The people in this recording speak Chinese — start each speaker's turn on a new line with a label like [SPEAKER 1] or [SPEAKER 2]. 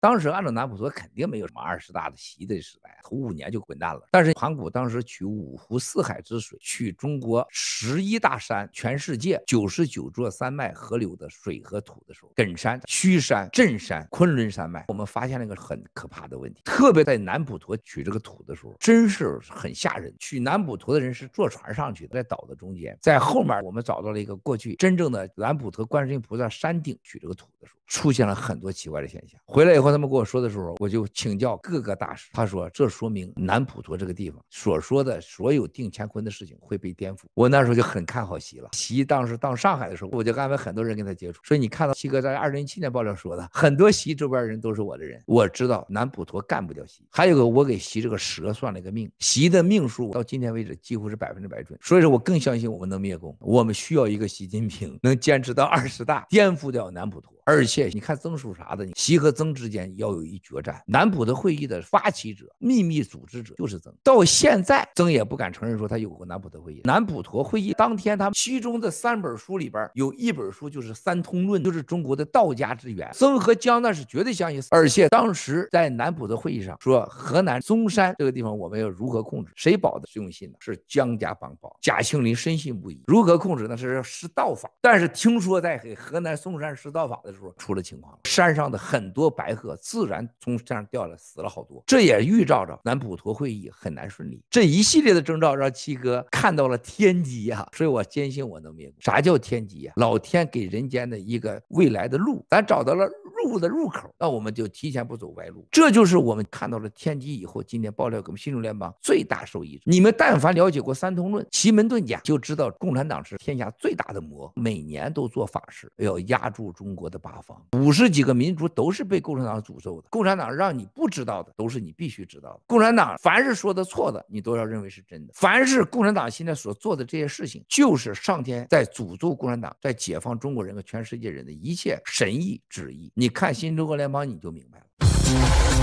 [SPEAKER 1] 当时按照南普陀肯定没有什么二十大的习的时代，头五年就滚蛋了。但是盘古当时取五湖四海之水，取中国十一大山、全世界九十九座山脉河流的水和土的时候，艮山、虚山、镇山、昆仑山脉，我们发现了一个很可怕的问题。特别在南普陀取这个土的时候，真是很吓人。取南普陀的人是坐船上去的，在岛的中间，在后面我们找到了一个过去真正的南普陀观世音菩萨山顶取这个土的时候，出现了很多奇怪的现象。回来以后。他们跟我说的时候，我就请教各个大师。他说这说明南普陀这个地方所说的所有定乾坤的事情会被颠覆。我那时候就很看好习了。习当时到上海的时候，我就安排很多人跟他接触。所以你看到七哥在二零一七年爆料说的，很多习周边人都是我的人。我知道南普陀干不掉习。还有个，我给习这个蛇算了一个命，习的命数到今天为止几乎是百分之百准。所以说我更相信我们能灭共。我们需要一个习近平能坚持到二十大，颠覆掉南普陀。而且你看曾叔啥的，习和曾之间。要有一决战。南普陀会议的发起者、秘密组织者就是曾。到现在，曾也不敢承认说他有过南普陀会议。南普陀会议当天，他其中的三本书里边有一本书就是《三通论》，就是中国的道家之源。曾和姜那是绝对相信。而且当时在南普陀会议上说，河南嵩山这个地方我们要如何控制？谁保的信用信呢？是姜家帮保。贾庆林深信不疑。如何控制？那是施道法。但是听说在给河南嵩山施道法的时候出了情况，山上的很多白鹤。自然从山上掉了，死了好多，这也预兆着咱普陀会议很难顺利。这一系列的征兆让七哥看到了天机啊，所以我坚信我能明白啥叫天机呀？老天给人间的一个未来的路，咱找到了。入的入口，那我们就提前不走歪路。这就是我们看到了天机以后，今天爆料给我们新中联邦最大受益者。你们但凡了解过三通论、奇门遁甲，就知道共产党是天下最大的魔，每年都做法事要压住中国的八方，五十几个民族都是被共产党诅咒的。共产党让你不知道的都是你必须知道的。共产党凡是说的错的，你都要认为是真的。凡是共产党现在所做的这些事情，就是上天在诅咒共产党，在解放中国人和全世界人的一切神意旨意。你。看《新中国联邦》，你就明白了。